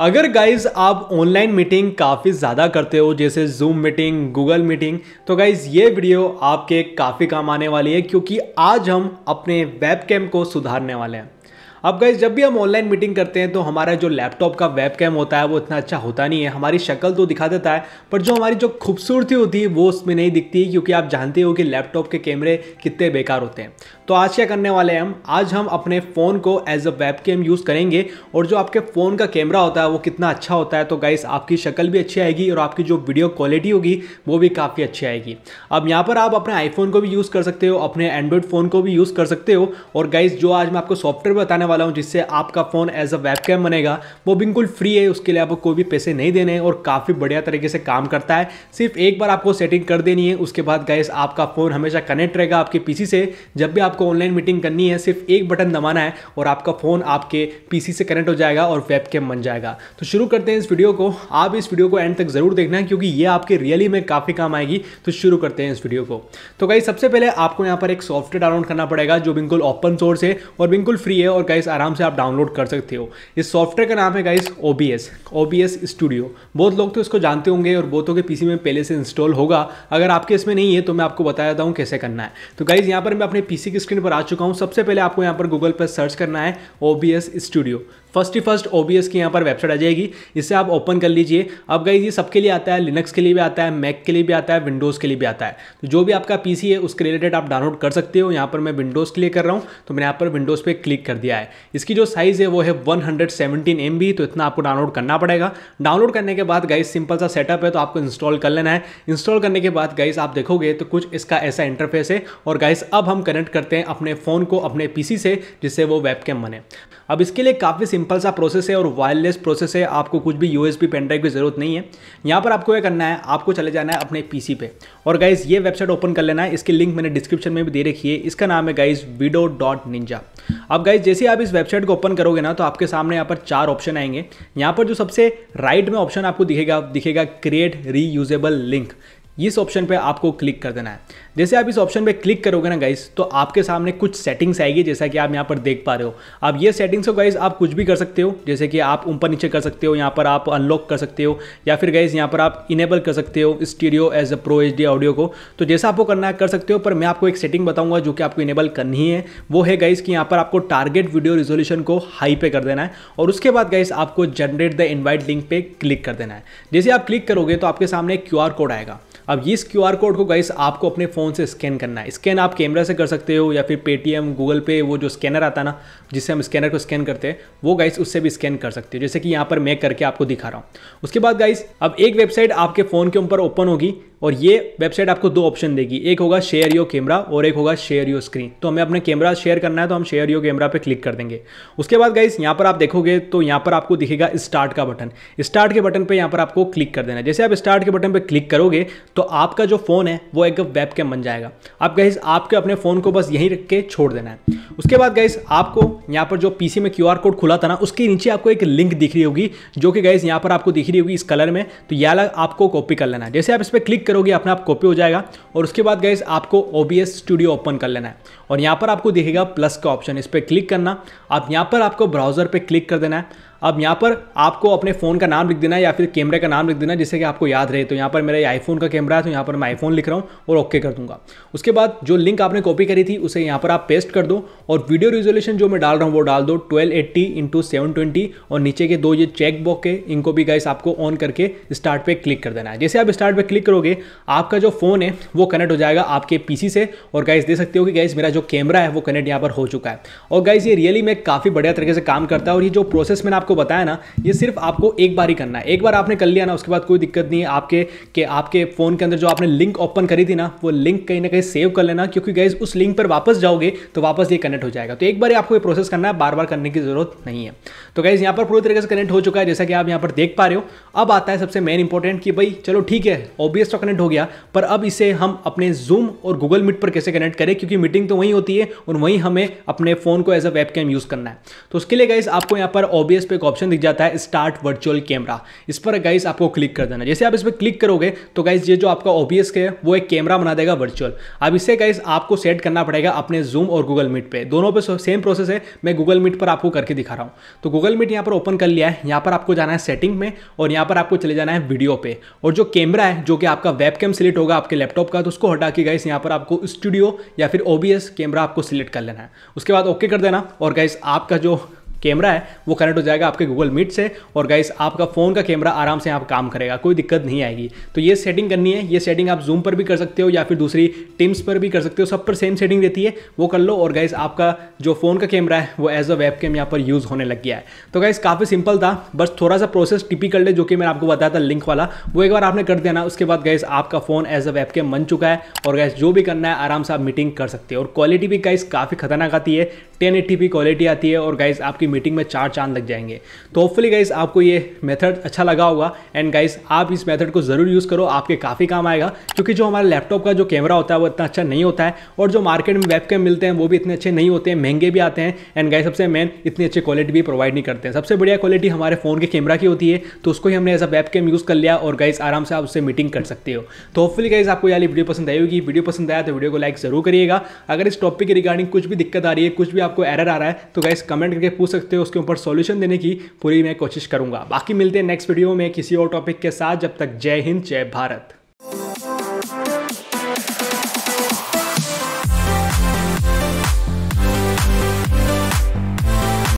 अगर गाइज आप online meeting काफ़ी ज़्यादा करते हो जैसे जूम मीटिंग गूगल मीटिंग तो गाइज ये वीडियो आपके काफ़ी काम आने वाली है क्योंकि आज हम अपने वेबकैम को सुधारने वाले हैं अब गाइज जब भी हम ऑनलाइन मीटिंग करते हैं तो हमारा जो लैपटॉप का वेब कैम होता है वो इतना अच्छा होता नहीं है हमारी शक्ल तो दिखा देता है पर जो हमारी जो खूबसूरती होती है वो उसमें नहीं दिखती क्योंकि आप जानते हो कि लैपटॉप के कैमरे कितने बेकार होते हैं तो आज क्या करने वाले हैं हम आज हम अपने फ़ोन को as a webcam use करेंगे और जो आपके फ़ोन का कैमरा होता है वो कितना अच्छा होता है तो गाइस आपकी शक्ल भी अच्छी आएगी और आपकी जो वीडियो क्वालिटी होगी वो भी काफ़ी अच्छी आएगी अब यहाँ पर आप अपने आईफोन को भी यूज़ कर सकते हो अपने एंड्रॉयड फ़ोन को भी यूज़ कर सकते हो और गाइस जो आज मैं आपको सॉफ्टवेयर बताने वाला हूँ जिससे आपका फ़ोन एज अ वेब बनेगा वो बिल्कुल फ्री है उसके लिए आपको कोई भी पैसे नहीं देने और काफ़ी बढ़िया तरीके से काम करता है सिर्फ एक बार आपको सेटिंग कर देनी है उसके बाद गैस आपका फ़ोन हमेशा कनेक्ट रहेगा आपके पी से जब भी आपको ऑनलाइन मीटिंग करनी है सिर्फ एक बटन दबाना है और आपका फ़ोन आपके पी से कनेक्ट हो जाएगा और वेब बन जाएगा तो शुरू करते हैं इस वीडियो को आप इस वीडियो को एंड तक ज़रूर देखना क्योंकि ये आपके रियली में काफ़ी काम आएगी तो शुरू करते हैं इस वीडियो को तो गाइस सबसे पहले आपको यहाँ पर एक सॉफ्टवेयर डाउनलोड करना पड़ेगा जो बिल्कुल ओपन सोर्स है और बिल्कुल फ्री है और गाइस गाइस आराम से आप डाउनलोड कर सकते हो इस सॉफ्टवेयर का नाम है guys O B S O B S studio बहुत लोग तो इसको जानते होंगे और बहुतों के पीसी में पहले से इंस्टॉल होगा अगर आपके इसमें नहीं है तो मैं आपको बता देता हूँ कैसे करना है तो गाइज यहाँ पर मैं अपने पीसी की स्क्रीन पर आ चुका हूँ सबसे पहले आपको यहाँ पर गूगल पर सर्च करना है ओ बी स्टूडियो फर्स्ट ही फर्स्ट ओ बी एस की यहाँ पर वेबसाइट आ जाएगी इसे आप ओपन कर लीजिए अब गाइज ये सबके लिए आता है लिनक्स के लिए भी आता है मैक के लिए भी आता है विंडोज़ के लिए भी आता है तो जो भी आपका पीसी है उसके रिलेटेड आप डाउनलोड कर सकते हो यहाँ पर मैं विंडोज़ के लिए कर रहा हूँ तो मैंने यहाँ पर विंडोज़ पर क्लिक कर दिया है इसकी जो साइज़ है वो है वन हंड्रेड तो इतना आपको डाउनलोड करना पड़ेगा डाउनलोड करने के बाद गाइस सिंपल सा सेटअप है तो आपको इंस्टॉल कर लेना है इंस्टॉल करने के बाद गाइस आप देखोगे तो कुछ इसका ऐसा इंटरफेस है और गाइस अब हम कनेक्ट करते हैं अपने फ़ोन को अपने पीसी से जिससे वो वेबकैम बने अब इसके लिए काफ़ी सिंपल सा प्रोसेस है और वायरलेस प्रोसेस है आपको कुछ भी यू एस पेन ड्राइव की ज़रूरत नहीं है यहाँ पर आपको यह करना है आपको चले जाना है अपने पी पे और गाइज ये वेबसाइट ओपन कर लेना है इसकी लिंक मैंने डिस्क्रिप्शन में भी दे रखी है इसका नाम है गाइज विडो डॉट निंजा अब गाइज जैसे आप इस वेबसाइट को ओपन करोगे ना तो आपके सामने यहाँ पर चार ऑप्शन आएंगे यहाँ पर जो सबसे राइट में ऑप्शन आपको दिखेगा दिखेगा क्रिएट री लिंक इस ऑप्शन पे आपको क्लिक कर देना है जैसे आप इस ऑप्शन पे क्लिक करोगे ना गाइस तो आपके सामने कुछ सेटिंग्स आएगी जैसा कि आप यहाँ पर देख पा रहे हो आप ये सेटिंग्स को गाइस आप कुछ भी कर सकते हो जैसे कि आप ऊपर नीचे कर सकते हो यहाँ पर आप अनलॉक कर सकते हो या फिर गाइस यहाँ पर आप इनेबल कर सकते हो studio as a pro H audio को तो जैसा आपको करना है कर सकते हो पर मैं आपको एक सेटिंग बताऊँगा जो कि आपको इनेबल करनी है वो है गाइस कि यहाँ पर आपको टारगेट वीडियो रिजोल्यूशन को हाई पे कर देना है और उसके बाद गाइस आपको जनरेट द इन्वाइट लिंक पर क्लिक कर देना है जैसे आप क्लिक करोगे तो आपके सामने क्यू कोड आएगा अब ये इस क्यू आर कोड को गाइस आपको अपने फ़ोन से स्कैन करना है स्कैन आप कैमरा से कर सकते हो या फिर पेटीएम गूगल पे वो जो स्कैनर आता है ना जिससे हम स्कैनर को स्कैन करते हैं वो गाइस उससे भी स्कैन कर सकते हो जैसे कि यहाँ पर मैं करके आपको दिखा रहा हूँ उसके बाद गाइस अब एक वेबसाइट आपके फ़ोन के ऊपर ओपन होगी और ये वेबसाइट आपको दो ऑप्शन देगी एक होगा शेयर यो कैमरा और एक होगा शेयर यो स्क्रीन तो हमें अपने कैमरा शेयर करना है तो हम शेयर यो कैमरा पे क्लिक कर देंगे उसके बाद गाइस यहाँ पर आप देखोगे तो यहाँ पर आपको दिखेगा स्टार्ट का बटन स्टार्ट के बटन पे यहाँ पर आपको क्लिक कर देना जैसे आप स्टार्ट के बटन पर क्लिक करोगे तो तो आपका जो फ़ोन है वो एक वेब कैम बन जाएगा आप गाइज आपके अपने फ़ोन को बस यहीं रख के छोड़ देना है उसके बाद गाइज आपको यहाँ पर जो पीसी में क्यूआर कोड खुला था ना उसके नीचे आपको एक लिंक दिख रही होगी जो कि गाइज यहाँ पर आपको दिख रही होगी इस कलर में तो यह अलग आपको कॉपी कर लेना है जैसे आप इस पर क्लिक करोगे अपने आप कॉपी हो जाएगा और उसके बाद गाइज आपको ओ स्टूडियो ओपन कर लेना है और यहाँ पर आपको दिखेगा प्लस का ऑप्शन इस पर क्लिक करना आप यहाँ पर आपको ब्राउज़र पर क्लिक कर देना है अब यहाँ पर आपको अपने फ़ोन का नाम लिख देना है या फिर कैमरे का नाम लिख देना जिससे कि आपको याद रहे तो यहाँ पर मेरा आईफोन का कैमरा है तो यहाँ पर मैं आईफोन लिख रहा हूँ और ओके कर दूंगा उसके बाद जो लिंक आपने कॉपी करी थी उसे यहाँ पर आप पेस्ट कर दो और वीडियो रिजोल्यूशन जो मैं डाल रहा हूँ वो डाल दो twelve eighty into seven twenty और नीचे के दो ये चेक बॉक है इनको भी गाइस आपको ऑन करके स्टार्ट पे क्लिक कर देना है जैसे आप स्टार्ट पे क्लिक करोगे आपका जो फ़ोन है वो कनेक्ट हो जाएगा आपके पी से और गाइस दे सकते हो कि गाइस मेरा जो कैमरा है वो कनेक्ट यहाँ पर हो चुका है और गाइस ये रियली में काफ़ी बढ़िया तरीके से काम करता है और ये जो प्रोसेस मैंने आपको आपको बताया ना ये सिर्फ आपको एक बार ही करना है एक बार आपने कर लिया ना उसके बाद कोई दिक्कत नहीं है आपके के आपके फ़ोन के अंदर जो आपने लिंक ओपन करी थी ना वो लिंक कहीं ना कहीं सेव कर लेना क्योंकि गैस उस लिंक पर वापस जाओगे तो वापस ये कनेक्ट हो जाएगा तो एक बार आपको ये प्रोसेस करना है बार बार करने की ज़रूरत नहीं है तो गैस यहाँ पर पूरी तरीके से कनेक्ट हो चुका है जैसा कि आप यहाँ पर देख पा रहे हो अब आता है सबसे मेन इंपॉर्टेंट कि भाई चलो ठीक है ओबीएस तो कनेक्ट हो गया पर अब इसे हम अपने जूम और गूगल मीट पर कैसे कनेक्ट करें क्योंकि मीटिंग तो वहीं होती है और वहीं हमें अपने फ़ोन को एज अ वेब यूज़ करना है तो उसके लिए गाइज आपको यहाँ पर ओबीएस पे एक ऑप्शन दिख जाता है स्टार्ट वर्चुअल कैमरा इस पर गाइस आपको क्लिक कर देना जैसे आप इस पर क्लिक करोगे तो गाइस ये जो आपका ओबीएस है वो एक कैमरा बना देगा वर्चुअल अब इसे गाइस आपको सेट करना पड़ेगा अपने जूम और गूगल मीट पर दोनों पे सेम प्रोसेस है मैं गूगल मीट पर आपको करके दिखा रहा हूँ तो गूगल मीट यहाँ पर ओपन कर लिया है यहाँ पर आपको जाना है सेटिंग में और यहाँ पर आपको चले जाना है वीडियो पे और जो कैमरा है जो कि आपका वेब कैम होगा आपके लैपटॉप का तो उसको हटा के गाइस यहाँ पर आपको स्टूडियो या फिर ओबीएस कैमरा आपको सिलेक्ट कर लेना है उसके बाद ओके कर देना और गाइस आपका जो कैमरा है वो कनेक्ट हो जाएगा आपके गूगल मीट से और गाइस आपका फ़ोन का कैमरा आराम से आप काम करेगा कोई दिक्कत नहीं आएगी तो ये सेटिंग करनी है ये सेटिंग आप जूम पर भी कर सकते हो या फिर दूसरी टीम्स पर भी कर सकते हो सब पर सेम सेटिंग रहती है वो कर लो और गाइस आपका जो फ़ोन का कैमरा है वो एज अ वेब कैम यहाँ पर यूज़ होने लग गया है तो गाइस काफ़ी सिंपल था बस थोड़ा सा प्रोसेस टिपिकल है जो कि मैंने आपको बताया था लिंक वाला वो एक बार आपने कर देना उसके बाद गाइस आपका phone as a webcam बन चुका है और गैस जो भी करना है आराम से आप मीटिंग कर सकते हो और क्वालिटी भी गाइस काफ़ी खतरनाक आती है टेन एट्टी क्वालिटी आती है और गाइज आपकी मीटिंग में चार चांद लग जाएंगे तो होपफुली गाइज आपको ये मेथड अच्छा लगा होगा एंड गाइज आप इस मेथड को ज़रूर यूज़ करो आपके काफ़ी काम आएगा क्योंकि जो हमारे लैपटॉप का जो कैमरा होता है वो इतना अच्छा नहीं होता है और जो मार्केट में वेब मिलते हैं वो भी इतने अच्छे नहीं होते हैं महंगे भी आते हैं एंड गाइज सबसे मेन इतनी अच्छी क्वालिटी भी प्रोवाइड नहीं करते हैं सबसे बढ़िया क्वालिटी हमारे फ़ोन के कैमरा की होती है तो उसको ही हमने ऐसा वेब यूज़ कर लिया और गाइज आराम से आप उससे मीटिंग कर सकते हो तो होपफुली गाइज आपको यही वीडियो पसंद आई होगी वीडियो पसंद आया तो वीडियो को लाइक ज़रूर करिएगा अगर इस टॉपिक के रिगार्डिंग कुछ भी दिक्कत आ रही है कुछ भी आप आपको एरर आ रहा है तो गाइस कमेंट करके पूछ सकते हो उसके ऊपर सोल्यूशन देने की पूरी मैं कोशिश करूंगा बाकी मिलते हैं नेक्स्ट वीडियो में किसी और टॉपिक के साथ जब तक जय हिंद जय भारत